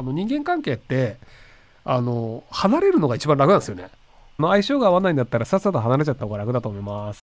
あの人間関係ってあの離れるのが一番楽なんですよね。相性が合わないんだったらさっさと離れちゃった方が楽だと思います。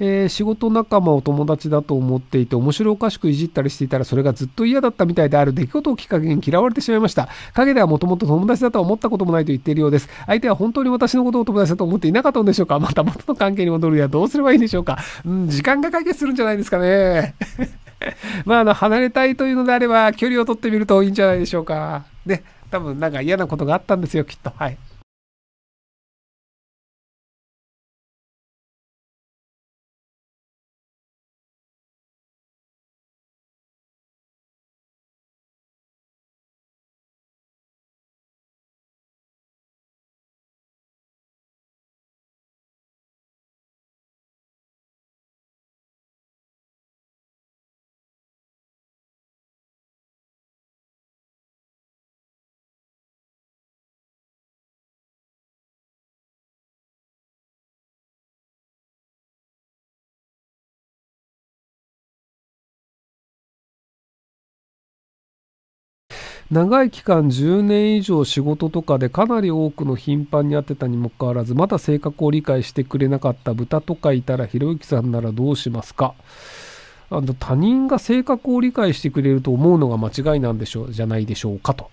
えー、仕事仲間を友達だと思っていて面白おかしくいじったりしていたらそれがずっと嫌だったみたいである出来事をきっかけに嫌われてしまいました陰ではもともと友達だとは思ったこともないと言っているようです相手は本当に私のことを友達だと思っていなかったのでしょうかまた元の関係に戻るにはどうすればいいんでしょうかうん時間が解決するんじゃないですかねまああの離れたいというのであれば距離を取ってみるといいんじゃないでしょうかね多分なんか嫌なことがあったんですよきっとはい長い期間10年以上仕事とかでかなり多くの頻繁に会ってたにもかかわらずまだ性格を理解してくれなかった豚とかいたらひろゆきさんならどうしますかあの他人が性格を理解してくれると思うのが間違いなんでしょうじゃないでしょうかと。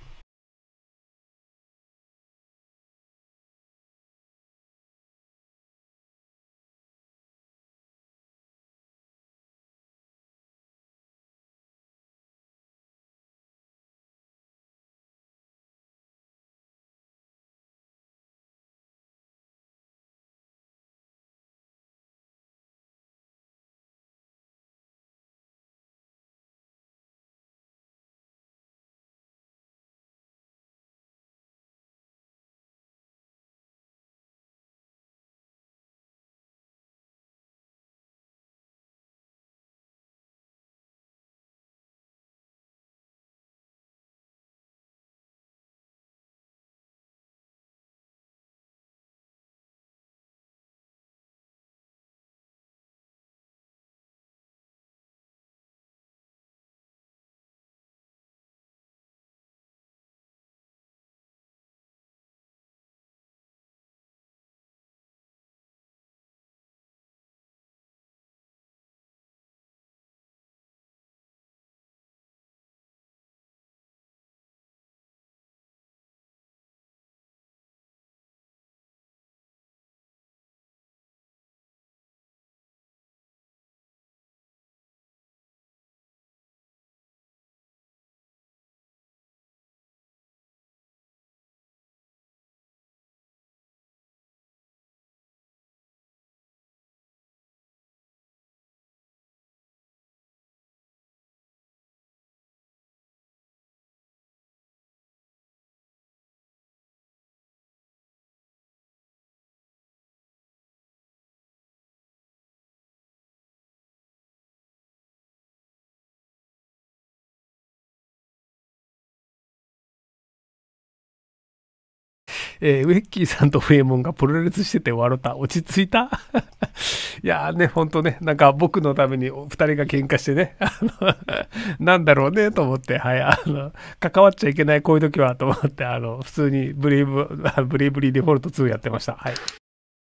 えー、ウェッキーさんとフエモンがプロレスしてて笑った。落ち着いた いやーね、ほんとね、なんか僕のために二人が喧嘩してね、あの、なんだろうね、と思って、はい、あの、関わっちゃいけない、こういう時は、と思って、あの、普通にブレイブ、ブレイブリーデフォルト2やってました。はい。